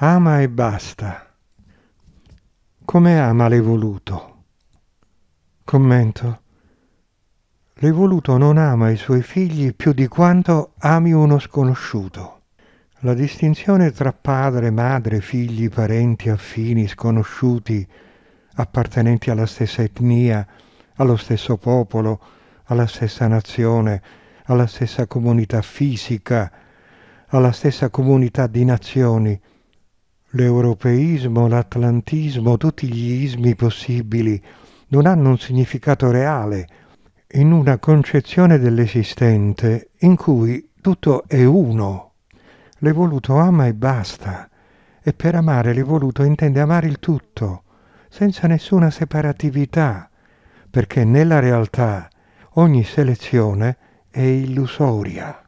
Ama e basta. Come ama l'evoluto? Commento. L'evoluto non ama i suoi figli più di quanto ami uno sconosciuto. La distinzione tra padre, madre, figli, parenti, affini, sconosciuti, appartenenti alla stessa etnia, allo stesso popolo, alla stessa nazione, alla stessa comunità fisica, alla stessa comunità di nazioni, l'europeismo, l'atlantismo, tutti gli ismi possibili non hanno un significato reale in una concezione dell'esistente in cui tutto è uno. L'evoluto ama e basta, e per amare l'evoluto intende amare il tutto, senza nessuna separatività, perché nella realtà ogni selezione è illusoria.